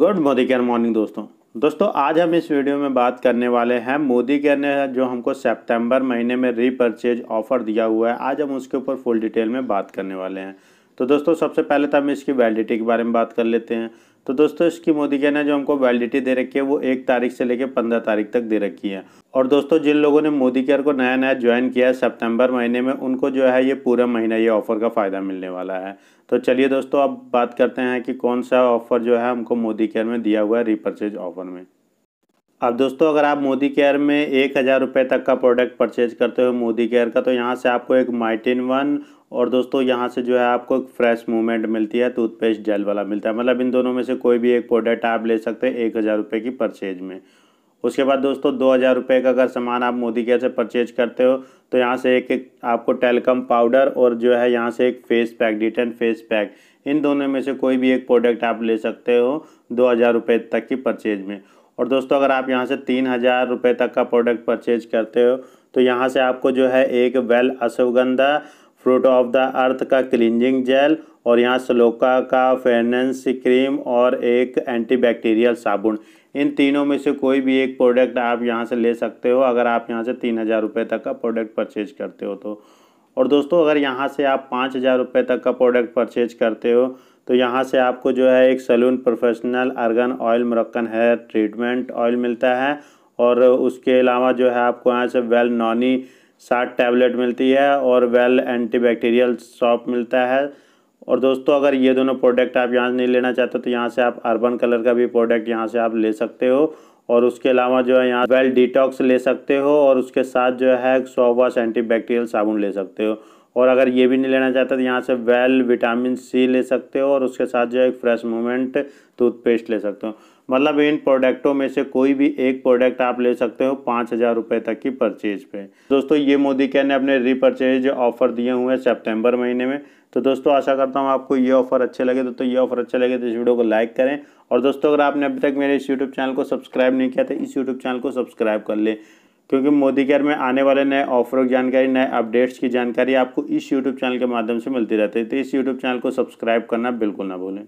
good Modi care morning दोस्तों दोस्तों आज हम इस वीडियो में बात करने वाले हैं मोदी केयर ने जो हमको सितंबर महीने में रीपरचेज ऑफर दिया हुआ है आज हम उसके ऊपर फुल डिटेल में बात करने वाले हैं तो दोस्तों सबसे पहले तो हम इसकी वैलिडिटी के बारे में बात कर लेते हैं तो दोस्तों इसकी मोदी के ना जो हमको वैलिडिटी दे रखी है वो एक तारीख से लेकर पंद्रह तारीख तक दे रखी है और दोस्तों जिन लोगों ने मोदी केयर को नया नया ज्वाइन किया है सितंबर महीने में उनको जो है ये पूरा महीना ये ऑफ़र का फ़ायदा मिलने वाला है तो चलिए दोस्तों अब बात करते हैं कि कौन सा ऑफ़र जो है हमको मोदी केयर में दिया हुआ है रिपर्चेज ऑफ़र में अब दोस्तों अगर आप मोदी केयर में एक हज़ार रुपये तक का प्रोडक्ट परचेज करते हो मोदी केयर का तो यहाँ से आपको एक माइटिन वन और दोस्तों यहाँ से जो है आपको एक फ्रेश मूवमेंट मिलती है टूथपेस्ट जेल वाला मिलता है मतलब इन दोनों में से कोई भी एक प्रोडक्ट आप ले सकते हैं एक हज़ार रुपये की परचेज में उसके बाद दोस्तों दो हज़ार रुपये का अगर सामान आप मोदी केयर से परचेज करते हो तो यहाँ से एक एक आपको टेलकम पाउडर और जो है यहाँ से एक face pack detan face pack इन दोनों में से कोई भी एक प्रोडक्ट आप ले सकते हो दो हज़ार रुपये तक की परचेज में और दोस्तों अगर आप यहाँ से तीन हज़ार रुपये तक का प्रोडक्ट परचेज करते हो तो यहाँ से आपको जो है एक well ashwagandha fruit of the earth का क्लिनजिंग जेल और यहाँ सलोका का फेयरनेस क्रीम और एक एंटीबैक्टीरियल साबुन इन तीनों में से कोई भी एक प्रोडक्ट आप यहाँ से ले सकते हो अगर आप यहाँ से तीन हज़ार रुपये तक का प्रोडक्ट परचेज करते हो तो और दोस्तों अगर यहाँ से आप पाँच हज़ार रुपये तक का प्रोडक्ट परचेज करते हो तो यहाँ से आपको जो है एक salon professional argan oil Moroccan hair treatment oil मिलता है और उसके अलावा जो है आपको यहाँ से वेल नॉनी साठ टैबलेट मिलती है और वेल एंटीबैक्टीरियल सॉप मिलता है और दोस्तों अगर ये दोनों प्रोडक्ट आप यहाँ नहीं लेना चाहते तो यहाँ से आप अर्बन कलर का भी प्रोडक्ट यहाँ से आप ले सकते हो और उसके अलावा जो है यहाँ वेल डिटॉक्स ले सकते हो और उसके साथ जो है सोवास वॉश एंटीबैक्टीरियल साबुन ले सकते हो और अगर ये भी नहीं लेना चाहते तो यहाँ से वेल विटामिन सी ले सकते हो और उसके साथ जो है फ्रेश मूवमेंट टूथपेस्ट ले सकते हो मतलब इन प्रोडक्टों में से कोई भी एक प्रोडक्ट आप ले सकते हो पाँच हज़ार रुपये तक की परचेज पे दोस्तों ये मोदी कहने ने अपने रीपरचेज ऑफर दिए हुए हैं सेप्टेम्बर महीने में तो दोस्तों आशा करता हूँ आपको ये ऑफर अच्छे लगे दोस्तों ये ऑफर अच्छे लगे तो इस वीडियो को लाइक करें और दोस्तों अगर आपने अभी तक मेरे इस यूट्यूब चैनल को सब्सक्राइब नहीं किया तो इस यूट्यूब चैनल को सब्सक्राइब कर लें क्योंकि मोदी केयर में आने वाले नए ऑफरों की जानकारी नए अपडेट्स की जानकारी आपको इस यूट्यूब चैनल के माध्यम से मिलती रहती है तो इस यूट्यूब चैनल को सब्सक्राइब करना बिल्कुल ना भूलें